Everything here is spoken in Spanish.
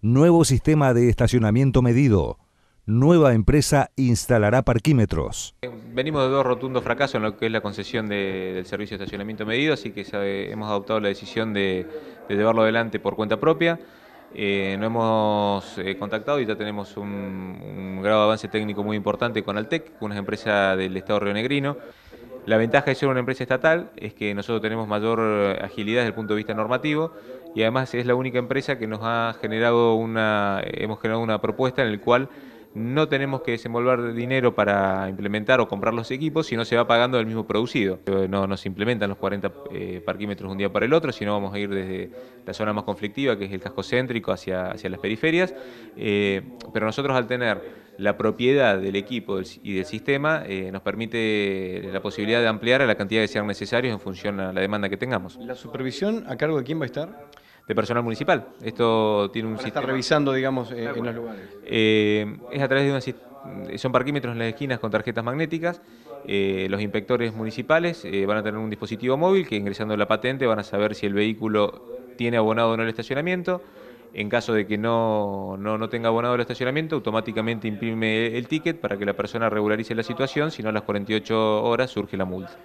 Nuevo sistema de estacionamiento medido. Nueva empresa instalará parquímetros. Venimos de dos rotundos fracasos en lo que es la concesión del servicio de estacionamiento medido, así que eh, hemos adoptado la decisión de, llevarlo adelante por cuenta propia. Eh, no hemos eh, contactado y ya tenemos un, un grado de avance técnico muy importante con Altec, una empresa del Estado rionegrino. La ventaja de ser una empresa estatal es que nosotros tenemos mayor eh, agilidad desde el punto de vista normativo y además es la única empresa que nos ha generado una, hemos generado una propuesta en la cual no tenemos que desenvolver dinero para implementar o comprar los equipos, sino se va pagando el mismo producido. Eh, no, nos implementan los 40 eh, parquímetros un día para el otro, sino vamos a ir desde la zona más conflictiva, que es el casco céntrico, hacia, hacia las periferias. pero nosotros al tener la propiedad del equipo y del sistema eh, nos permite la posibilidad de ampliar a la cantidad que sean necesarios en función a la demanda que tengamos. ¿La supervisión a cargo de quién va a estar? De personal municipal. Esto tiene un sistema... Está revisando, digamos, eh, en los lugares. Eh, es a través de una... Son parquímetros en las esquinas con tarjetas magnéticas. los inspectores municipales van a tener un dispositivo móvil que ingresando la patente van a saber si el vehículo tiene abonado o no el estacionamiento. En caso de que no, no, no, tenga abonado el estacionamiento, automáticamente imprime el ticket para que la persona regularice la situación, si no a las 48 horas surge la multa.